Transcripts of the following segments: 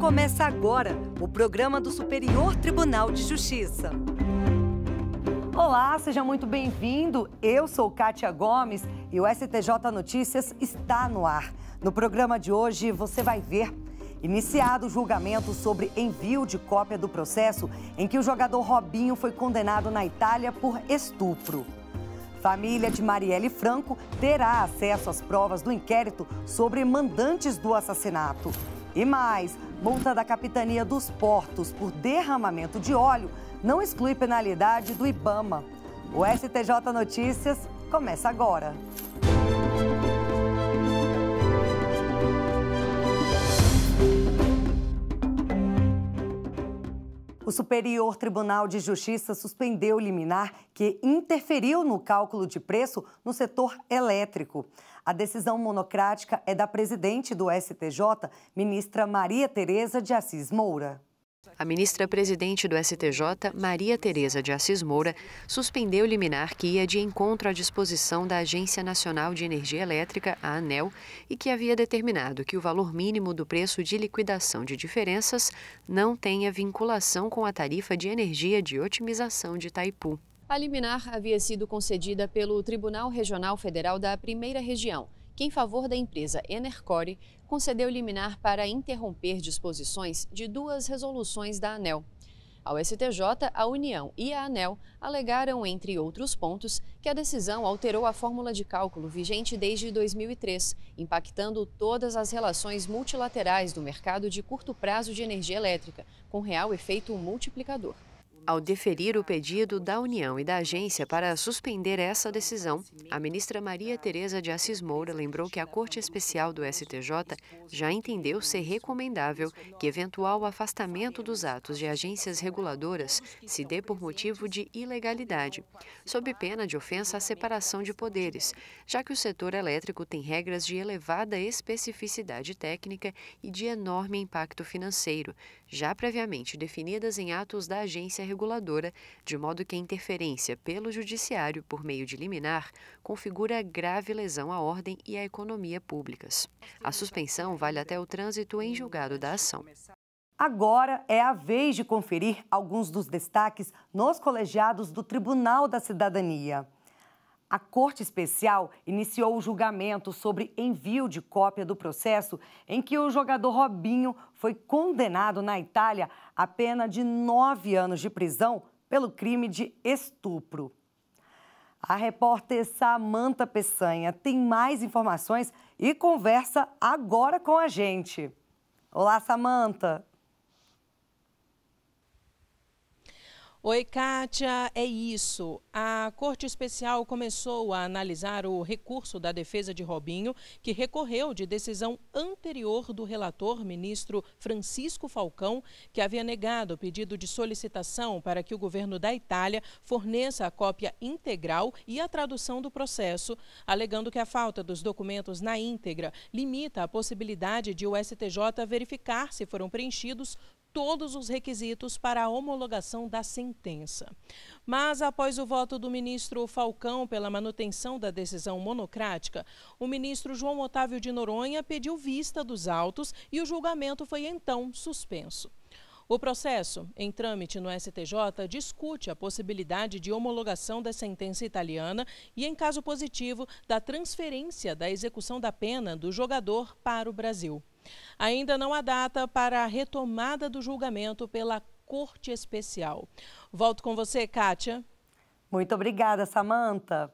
Começa agora o programa do Superior Tribunal de Justiça. Olá, seja muito bem-vindo. Eu sou Kátia Gomes e o STJ Notícias está no ar. No programa de hoje você vai ver Iniciado o julgamento sobre envio de cópia do processo em que o jogador Robinho foi condenado na Itália por estupro. Família de Marielle Franco terá acesso às provas do inquérito sobre mandantes do assassinato. E mais, multa da Capitania dos Portos por derramamento de óleo não exclui penalidade do IBAMA. O STJ Notícias começa agora. O Superior Tribunal de Justiça suspendeu o liminar que interferiu no cálculo de preço no setor elétrico. A decisão monocrática é da presidente do STJ, ministra Maria Tereza de Assis Moura. A ministra-presidente do STJ, Maria Tereza de Assis Moura, suspendeu liminar que ia de encontro à disposição da Agência Nacional de Energia Elétrica, a ANEL, e que havia determinado que o valor mínimo do preço de liquidação de diferenças não tenha vinculação com a tarifa de energia de otimização de Taipu. A liminar havia sido concedida pelo Tribunal Regional Federal da Primeira Região, que, em favor da empresa Enercore, concedeu liminar para interromper disposições de duas resoluções da ANEL. Ao STJ, a União e a ANEL alegaram, entre outros pontos, que a decisão alterou a fórmula de cálculo vigente desde 2003, impactando todas as relações multilaterais do mercado de curto prazo de energia elétrica, com real efeito multiplicador. Ao deferir o pedido da União e da agência para suspender essa decisão, a ministra Maria Tereza de Assis Moura lembrou que a Corte Especial do STJ já entendeu ser recomendável que eventual afastamento dos atos de agências reguladoras se dê por motivo de ilegalidade, sob pena de ofensa à separação de poderes, já que o setor elétrico tem regras de elevada especificidade técnica e de enorme impacto financeiro, já previamente definidas em atos da agência reguladora, de modo que a interferência pelo Judiciário por meio de liminar configura grave lesão à ordem e à economia públicas. A suspensão vale até o trânsito em julgado da ação. Agora é a vez de conferir alguns dos destaques nos colegiados do Tribunal da Cidadania. A Corte Especial iniciou o julgamento sobre envio de cópia do processo em que o jogador Robinho foi condenado na Itália a pena de nove anos de prisão pelo crime de estupro. A repórter Samanta Peçanha tem mais informações e conversa agora com a gente. Olá, Samanta. Oi, Kátia, é isso. A Corte Especial começou a analisar o recurso da defesa de Robinho, que recorreu de decisão anterior do relator, ministro Francisco Falcão, que havia negado o pedido de solicitação para que o governo da Itália forneça a cópia integral e a tradução do processo, alegando que a falta dos documentos na íntegra limita a possibilidade de o STJ verificar se foram preenchidos todos os requisitos para a homologação da sentença. Mas, após o voto do ministro Falcão pela manutenção da decisão monocrática, o ministro João Otávio de Noronha pediu vista dos autos e o julgamento foi então suspenso. O processo, em trâmite no STJ, discute a possibilidade de homologação da sentença italiana e, em caso positivo, da transferência da execução da pena do jogador para o Brasil. Ainda não há data para a retomada do julgamento pela Corte Especial. Volto com você, Kátia. Muito obrigada, Samanta.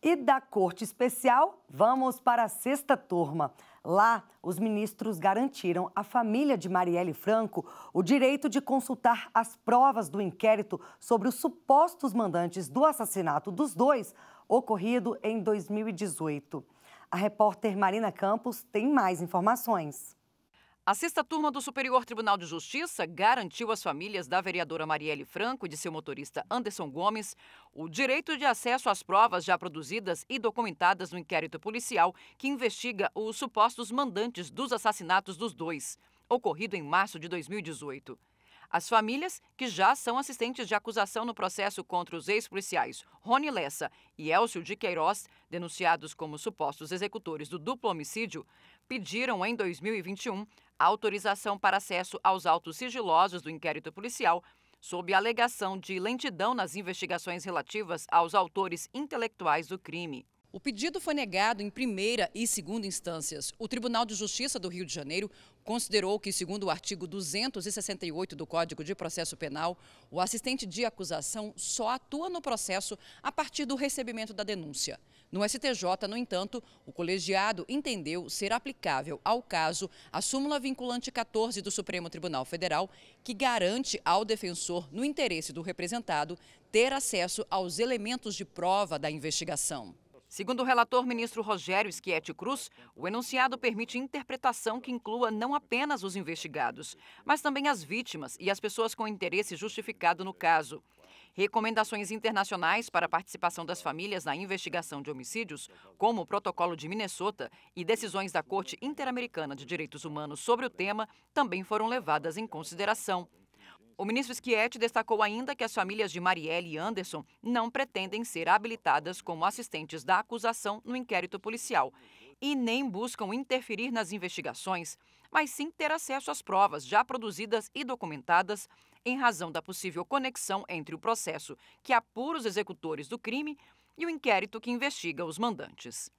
E da Corte Especial, vamos para a sexta turma. Lá, os ministros garantiram à família de Marielle Franco o direito de consultar as provas do inquérito sobre os supostos mandantes do assassinato dos dois ocorrido em 2018. A repórter Marina Campos tem mais informações. A sexta turma do Superior Tribunal de Justiça garantiu às famílias da vereadora Marielle Franco e de seu motorista Anderson Gomes o direito de acesso às provas já produzidas e documentadas no inquérito policial que investiga os supostos mandantes dos assassinatos dos dois, ocorrido em março de 2018. As famílias, que já são assistentes de acusação no processo contra os ex-policiais Rony Lessa e Elcio de Queiroz, denunciados como supostos executores do duplo homicídio, pediram em 2021 autorização para acesso aos autos sigilosos do inquérito policial sob a alegação de lentidão nas investigações relativas aos autores intelectuais do crime. O pedido foi negado em primeira e segunda instâncias. O Tribunal de Justiça do Rio de Janeiro considerou que, segundo o artigo 268 do Código de Processo Penal, o assistente de acusação só atua no processo a partir do recebimento da denúncia. No STJ, no entanto, o colegiado entendeu ser aplicável ao caso a súmula vinculante 14 do Supremo Tribunal Federal, que garante ao defensor, no interesse do representado, ter acesso aos elementos de prova da investigação. Segundo o relator ministro Rogério Schietti Cruz, o enunciado permite interpretação que inclua não apenas os investigados, mas também as vítimas e as pessoas com interesse justificado no caso. Recomendações internacionais para a participação das famílias na investigação de homicídios, como o Protocolo de Minnesota e decisões da Corte Interamericana de Direitos Humanos sobre o tema, também foram levadas em consideração. O ministro Schietti destacou ainda que as famílias de Marielle e Anderson não pretendem ser habilitadas como assistentes da acusação no inquérito policial e nem buscam interferir nas investigações, mas sim ter acesso às provas já produzidas e documentadas em razão da possível conexão entre o processo que apura os executores do crime e o inquérito que investiga os mandantes.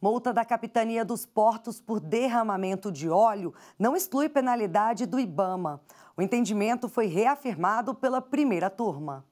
Multa da Capitania dos Portos por derramamento de óleo não exclui penalidade do IBAMA. O entendimento foi reafirmado pela primeira turma.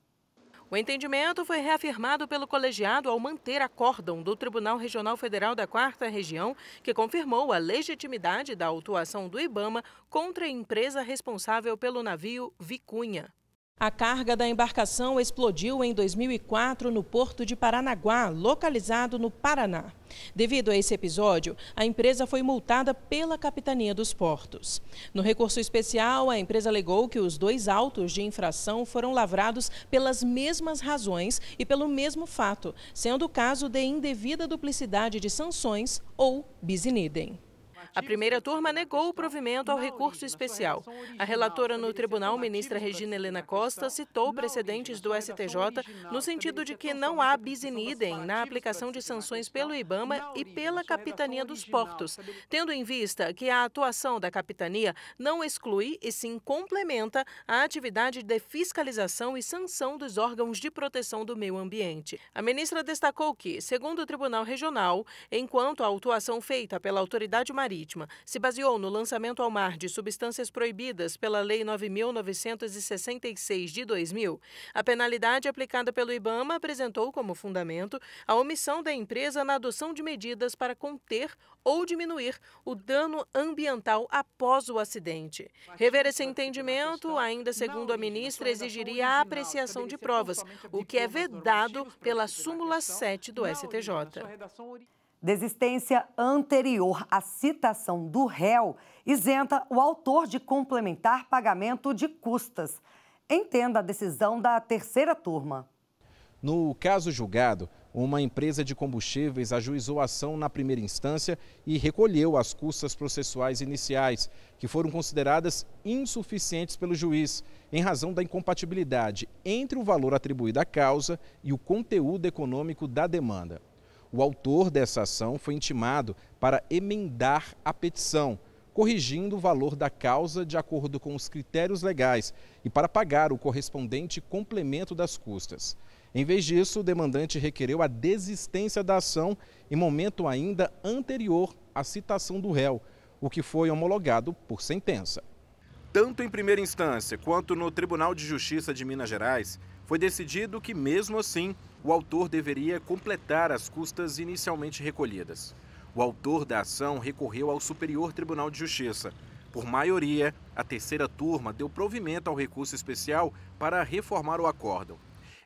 O entendimento foi reafirmado pelo colegiado ao manter acórdão do Tribunal Regional Federal da Quarta Região, que confirmou a legitimidade da autuação do IBAMA contra a empresa responsável pelo navio Vicunha. A carga da embarcação explodiu em 2004 no porto de Paranaguá, localizado no Paraná. Devido a esse episódio, a empresa foi multada pela Capitania dos Portos. No recurso especial, a empresa alegou que os dois autos de infração foram lavrados pelas mesmas razões e pelo mesmo fato, sendo o caso de indevida duplicidade de sanções ou bis a primeira turma negou o provimento ao recurso especial. A relatora no tribunal, ministra Regina Helena Costa, citou precedentes do STJ no sentido de que não há bis in idem na aplicação de sanções pelo IBAMA e pela Capitania dos Portos, tendo em vista que a atuação da Capitania não exclui e sim complementa a atividade de fiscalização e sanção dos órgãos de proteção do meio ambiente. A ministra destacou que, segundo o Tribunal Regional, enquanto a autuação feita pela autoridade marítima marítima se baseou no lançamento ao mar de substâncias proibidas pela Lei 9.966 de 2000, a penalidade aplicada pelo IBAMA apresentou como fundamento a omissão da empresa na adoção de medidas para conter ou diminuir o dano ambiental após o acidente. Rever esse entendimento, ainda segundo a ministra, exigiria a apreciação de provas, o que é vedado pela súmula 7 do STJ. Desistência anterior à citação do réu isenta o autor de complementar pagamento de custas. Entenda a decisão da terceira turma. No caso julgado, uma empresa de combustíveis ajuizou a ação na primeira instância e recolheu as custas processuais iniciais, que foram consideradas insuficientes pelo juiz, em razão da incompatibilidade entre o valor atribuído à causa e o conteúdo econômico da demanda. O autor dessa ação foi intimado para emendar a petição, corrigindo o valor da causa de acordo com os critérios legais e para pagar o correspondente complemento das custas. Em vez disso, o demandante requereu a desistência da ação em momento ainda anterior à citação do réu, o que foi homologado por sentença. Tanto em primeira instância quanto no Tribunal de Justiça de Minas Gerais, foi decidido que, mesmo assim, o autor deveria completar as custas inicialmente recolhidas. O autor da ação recorreu ao Superior Tribunal de Justiça. Por maioria, a terceira turma deu provimento ao recurso especial para reformar o acórdão.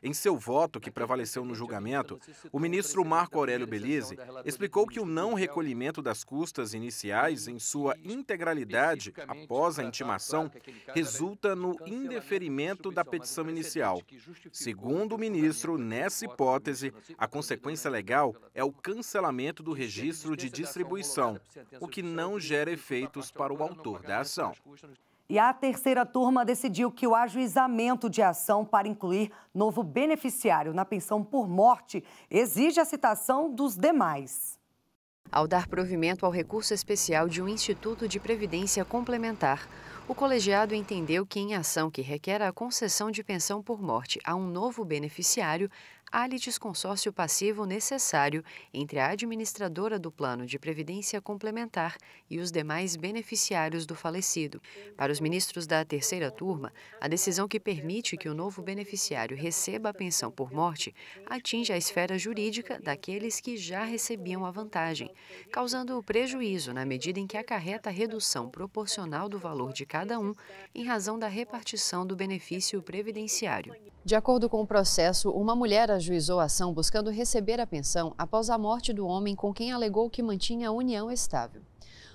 Em seu voto, que prevaleceu no julgamento, o ministro Marco Aurélio Belize explicou que o não recolhimento das custas iniciais em sua integralidade após a intimação resulta no indeferimento da petição inicial. Segundo o ministro, nessa hipótese, a consequência legal é o cancelamento do registro de distribuição, o que não gera efeitos para o autor da ação. E a terceira turma decidiu que o ajuizamento de ação para incluir novo beneficiário na pensão por morte exige a citação dos demais. Ao dar provimento ao recurso especial de um Instituto de Previdência Complementar, o colegiado entendeu que, em ação que requer a concessão de pensão por morte a um novo beneficiário, há litisconsórcio passivo necessário entre a administradora do plano de previdência complementar e os demais beneficiários do falecido. Para os ministros da terceira turma, a decisão que permite que o novo beneficiário receba a pensão por morte atinge a esfera jurídica daqueles que já recebiam a vantagem, causando prejuízo na medida em que acarreta a redução proporcional do valor de cada um em razão da repartição do benefício previdenciário. De acordo com o processo, uma mulher ajuizou a ação buscando receber a pensão após a morte do homem com quem alegou que mantinha a união estável.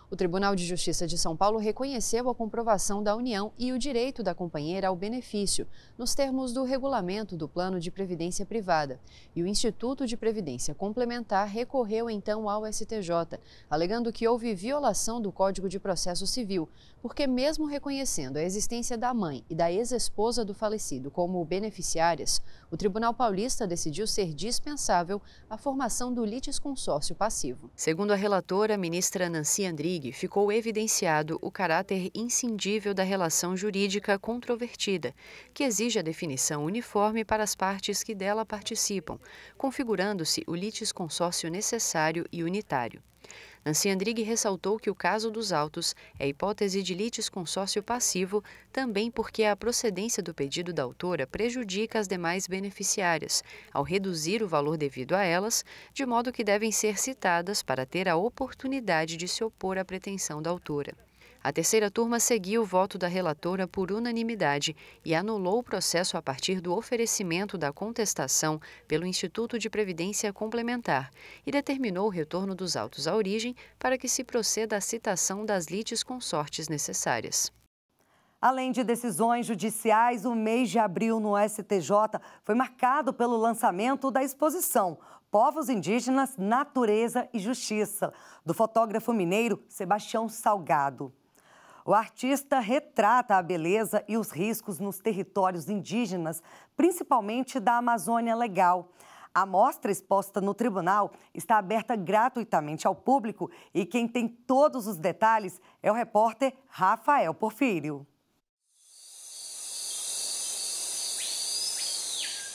O Tribunal de Justiça de São Paulo reconheceu a comprovação da União e o direito da companheira ao benefício, nos termos do regulamento do Plano de Previdência Privada. E o Instituto de Previdência Complementar recorreu então ao STJ, alegando que houve violação do Código de Processo Civil, porque, mesmo reconhecendo a existência da mãe e da ex-esposa do falecido como beneficiárias, o Tribunal Paulista decidiu ser dispensável a formação do litisconsórcio passivo. Segundo a relatora, a ministra Nancy Andri ficou evidenciado o caráter inscindível da relação jurídica controvertida, que exige a definição uniforme para as partes que dela participam, configurando-se o litisconsórcio necessário e unitário. Anciandrig ressaltou que o caso dos autos é hipótese de litis consórcio passivo, também porque a procedência do pedido da autora prejudica as demais beneficiárias, ao reduzir o valor devido a elas, de modo que devem ser citadas para ter a oportunidade de se opor à pretensão da autora. A terceira turma seguiu o voto da relatora por unanimidade e anulou o processo a partir do oferecimento da contestação pelo Instituto de Previdência Complementar e determinou o retorno dos autos à origem para que se proceda à citação das lites consortes necessárias. Além de decisões judiciais, o mês de abril no STJ foi marcado pelo lançamento da exposição Povos Indígenas, Natureza e Justiça, do fotógrafo mineiro Sebastião Salgado. O artista retrata a beleza e os riscos nos territórios indígenas, principalmente da Amazônia Legal. A mostra exposta no tribunal está aberta gratuitamente ao público e quem tem todos os detalhes é o repórter Rafael Porfírio.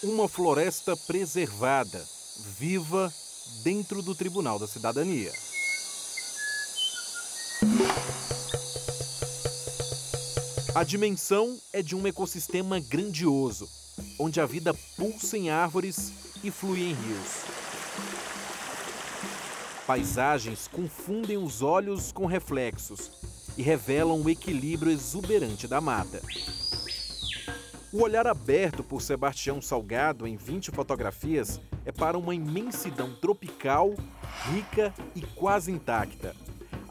Uma floresta preservada, viva, dentro do Tribunal da Cidadania. A dimensão é de um ecossistema grandioso, onde a vida pulsa em árvores e flui em rios. Paisagens confundem os olhos com reflexos e revelam o equilíbrio exuberante da mata. O olhar aberto por Sebastião Salgado em 20 fotografias é para uma imensidão tropical, rica e quase intacta.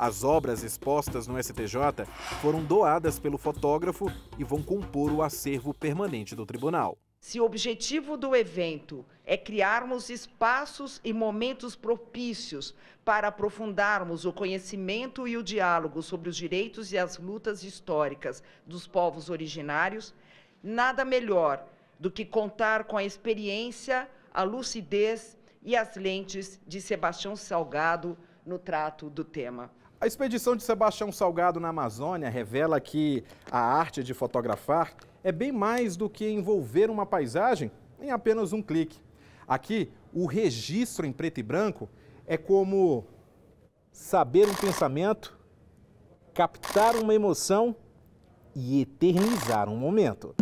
As obras expostas no STJ foram doadas pelo fotógrafo e vão compor o acervo permanente do tribunal. Se o objetivo do evento é criarmos espaços e momentos propícios para aprofundarmos o conhecimento e o diálogo sobre os direitos e as lutas históricas dos povos originários, nada melhor do que contar com a experiência, a lucidez e as lentes de Sebastião Salgado no trato do tema. A expedição de Sebastião Salgado na Amazônia revela que a arte de fotografar é bem mais do que envolver uma paisagem em apenas um clique. Aqui, o registro em preto e branco é como saber um pensamento, captar uma emoção e eternizar um momento.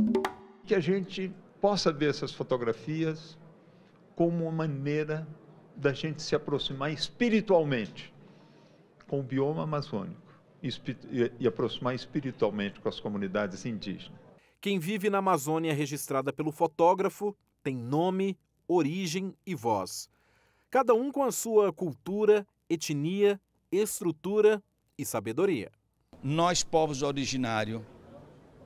Que a gente possa ver essas fotografias como uma maneira da gente se aproximar espiritualmente com o bioma amazônico e aproximar espiritualmente com as comunidades indígenas. Quem vive na Amazônia registrada pelo fotógrafo tem nome, origem e voz. Cada um com a sua cultura, etnia, estrutura e sabedoria. Nós, povos originários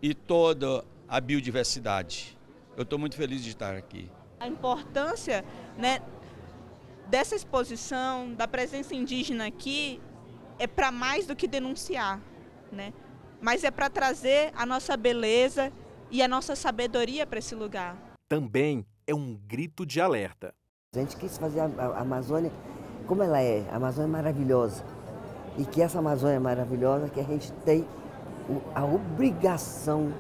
e toda a biodiversidade. Eu estou muito feliz de estar aqui. A importância né, dessa exposição, da presença indígena aqui, é para mais do que denunciar, né? Mas é para trazer a nossa beleza e a nossa sabedoria para esse lugar. Também é um grito de alerta. A gente quis fazer a, a Amazônia como ela é, a Amazônia é maravilhosa. E que essa Amazônia é maravilhosa que a gente tem a obrigação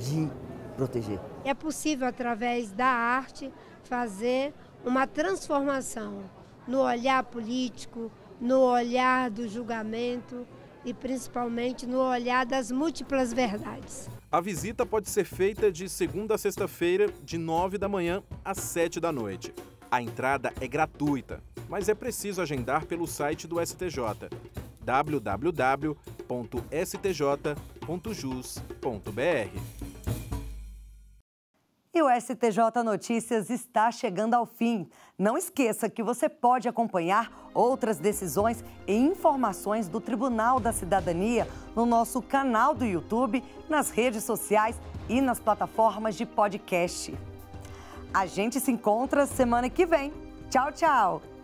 de proteger. É possível, através da arte, fazer uma transformação no olhar político, no olhar do julgamento e principalmente no olhar das múltiplas verdades. A visita pode ser feita de segunda a sexta-feira, de 9 da manhã às 7 da noite. A entrada é gratuita, mas é preciso agendar pelo site do STJ www.stj.jus.br o STJ Notícias está chegando ao fim. Não esqueça que você pode acompanhar outras decisões e informações do Tribunal da Cidadania no nosso canal do YouTube, nas redes sociais e nas plataformas de podcast. A gente se encontra semana que vem. Tchau, tchau!